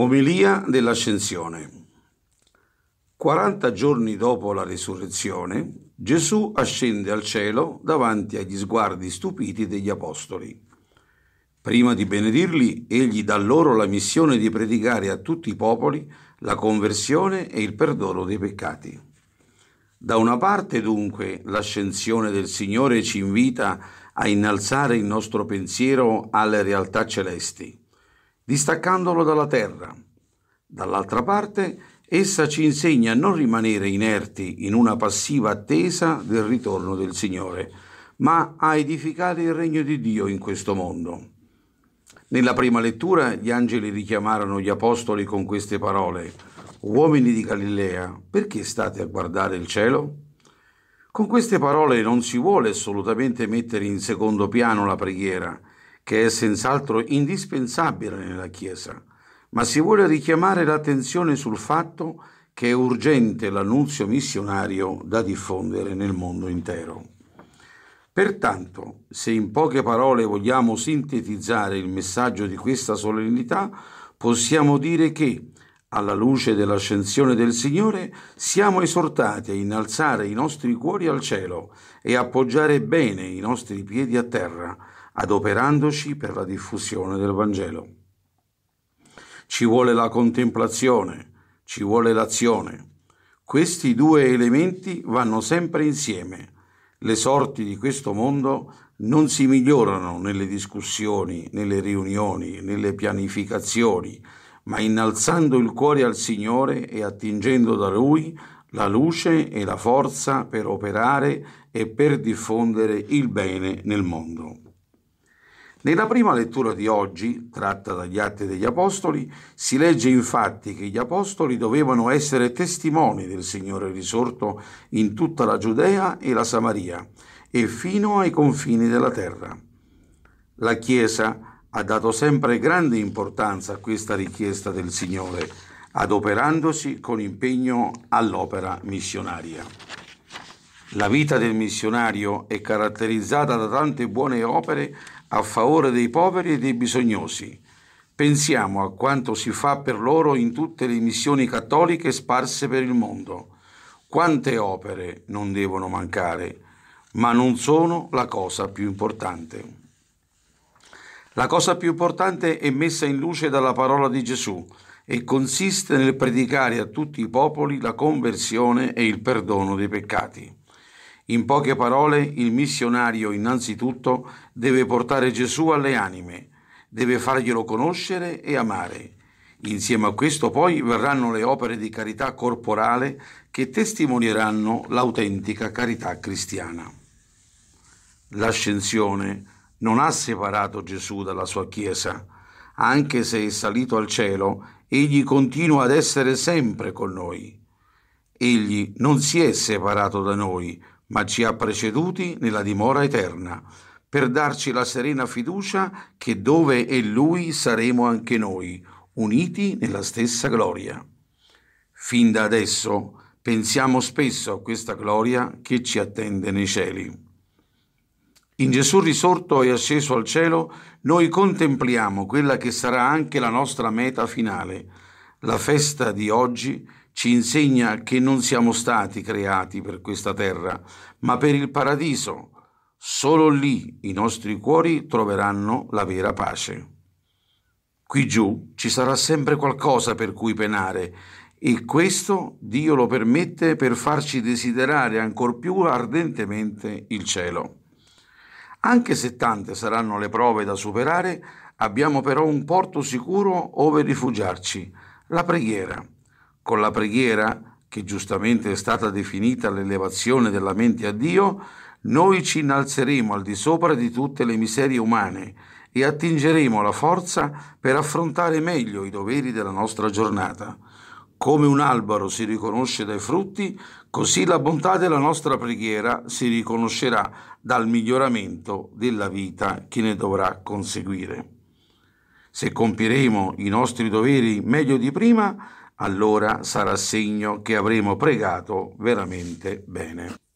Omelia dell'Ascensione. 40 giorni dopo la risurrezione, Gesù ascende al cielo davanti agli sguardi stupiti degli apostoli. Prima di benedirli, egli dà loro la missione di predicare a tutti i popoli la conversione e il perdono dei peccati. Da una parte dunque l'ascensione del Signore ci invita a innalzare il nostro pensiero alle realtà celesti distaccandolo dalla terra. Dall'altra parte, essa ci insegna a non rimanere inerti in una passiva attesa del ritorno del Signore, ma a edificare il regno di Dio in questo mondo. Nella prima lettura gli angeli richiamarono gli apostoli con queste parole, Uomini di Galilea, perché state a guardare il cielo? Con queste parole non si vuole assolutamente mettere in secondo piano la preghiera, che è senz'altro indispensabile nella Chiesa, ma si vuole richiamare l'attenzione sul fatto che è urgente l'annunzio missionario da diffondere nel mondo intero. Pertanto, se in poche parole vogliamo sintetizzare il messaggio di questa solennità, possiamo dire che, alla luce dell'ascensione del Signore, siamo esortati a innalzare i nostri cuori al cielo e appoggiare bene i nostri piedi a terra, adoperandoci per la diffusione del Vangelo. Ci vuole la contemplazione, ci vuole l'azione. Questi due elementi vanno sempre insieme. Le sorti di questo mondo non si migliorano nelle discussioni, nelle riunioni, nelle pianificazioni, ma innalzando il cuore al Signore e attingendo da Lui la luce e la forza per operare e per diffondere il bene nel mondo. Nella prima lettura di oggi, tratta dagli Atti degli Apostoli, si legge infatti che gli Apostoli dovevano essere testimoni del Signore risorto in tutta la Giudea e la Samaria e fino ai confini della terra. La Chiesa ha dato sempre grande importanza a questa richiesta del Signore, adoperandosi con impegno all'opera missionaria. La vita del missionario è caratterizzata da tante buone opere a favore dei poveri e dei bisognosi. Pensiamo a quanto si fa per loro in tutte le missioni cattoliche sparse per il mondo. Quante opere non devono mancare, ma non sono la cosa più importante. La cosa più importante è messa in luce dalla parola di Gesù e consiste nel predicare a tutti i popoli la conversione e il perdono dei peccati. In poche parole, il missionario innanzitutto deve portare Gesù alle anime, deve farglielo conoscere e amare. Insieme a questo poi verranno le opere di carità corporale che testimonieranno l'autentica carità cristiana. L'ascensione non ha separato Gesù dalla sua Chiesa, anche se è salito al cielo, egli continua ad essere sempre con noi. Egli non si è separato da noi, ma ci ha preceduti nella dimora eterna, per darci la serena fiducia che dove è Lui saremo anche noi, uniti nella stessa gloria. Fin da adesso pensiamo spesso a questa gloria che ci attende nei cieli. In Gesù risorto e asceso al cielo, noi contempliamo quella che sarà anche la nostra meta finale, la festa di oggi ci insegna che non siamo stati creati per questa terra, ma per il paradiso. Solo lì i nostri cuori troveranno la vera pace. Qui giù ci sarà sempre qualcosa per cui penare e questo Dio lo permette per farci desiderare ancor più ardentemente il cielo. Anche se tante saranno le prove da superare, abbiamo però un porto sicuro ove rifugiarci, la preghiera con la preghiera, che giustamente è stata definita l'elevazione della mente a Dio, noi ci innalzeremo al di sopra di tutte le miserie umane e attingeremo la forza per affrontare meglio i doveri della nostra giornata. Come un albero si riconosce dai frutti, così la bontà della nostra preghiera si riconoscerà dal miglioramento della vita che ne dovrà conseguire. Se compieremo i nostri doveri meglio di prima, allora sarà segno che avremo pregato veramente bene.